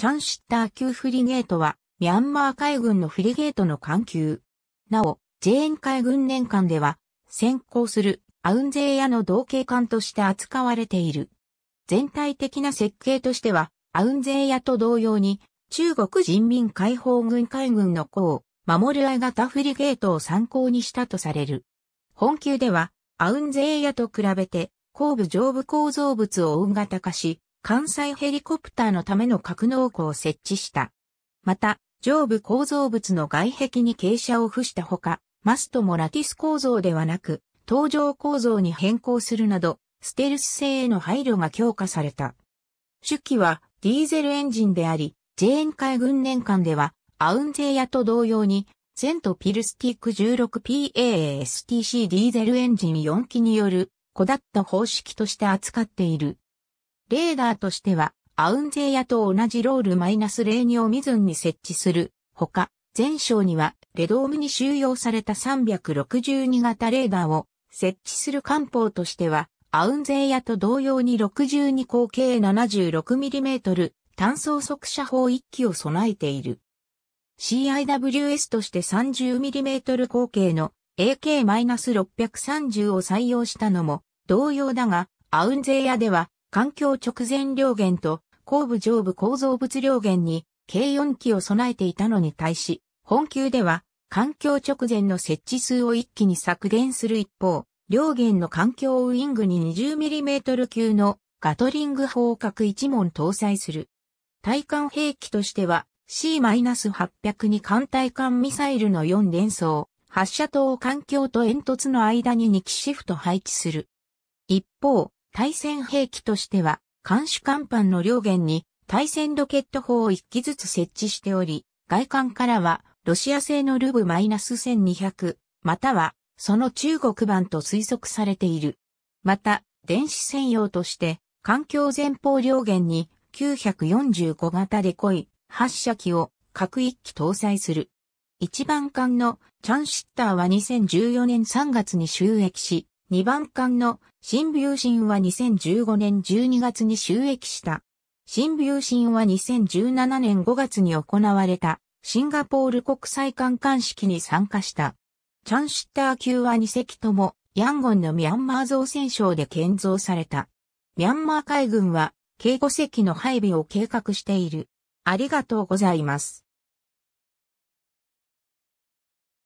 チャンシッター級フリゲートは、ミャンマー海軍のフリゲートの艦級。なお、ジェーン海軍年間では、先行するアウンゼーヤの同型艦として扱われている。全体的な設計としては、アウンゼーヤと同様に、中国人民解放軍海軍の港を守る愛型フリゲートを参考にしたとされる。本級では、アウンゼーヤと比べて、後部上部構造物を大型化し、関西ヘリコプターのための格納庫を設置した。また、上部構造物の外壁に傾斜を付したほか、マストもラティス構造ではなく、搭乗構造に変更するなど、ステルス性への配慮が強化された。主機はディーゼルエンジンであり、ーン海軍年間では、アウンゼーヤと同様に、ゼントピルスティック 16PASTC ディーゼルエンジン4機による、小だった方式として扱っている。レーダーとしては、アウンゼーヤと同じロールマイナス02をミズンに設置する。ほか、全省には、レドームに収容された362型レーダーを設置する艦砲としては、アウンゼーヤと同様に62口径 76mm 単装速射砲1機を備えている。CIWS として 30mm 口径の AK-630 を採用したのも同様だが、アウンゼイヤでは環境直前両弦と後部上部構造物両弦に計4機を備えていたのに対し、本級では環境直前の設置数を一気に削減する一方、両元の環境ウィングに 20mm 級のガトリング砲角1門搭載する。対艦兵器としては C-800 に艦対艦ミサイルの4連装、発射塔環境と煙突の間に2機シフト配置する。一方、対戦兵器としては、艦首甲板の両舷に対戦ロケット砲を一機ずつ設置しており、外艦からはロシア製のルブ -1200 またはその中国版と推測されている。また、電子専用として、環境前方両舷に945型で濃い発射機を各一機搭載する。一番艦のチャンシッターは2014年3月に収益し、2番艦の新ビューは2015年12月に収益した。新ビューは2017年5月に行われたシンガポール国際艦艦式に参加した。チャンシッター級は2隻ともヤンゴンのミャンマー造船省で建造された。ミャンマー海軍は計護隻の配備を計画している。ありがとうございます。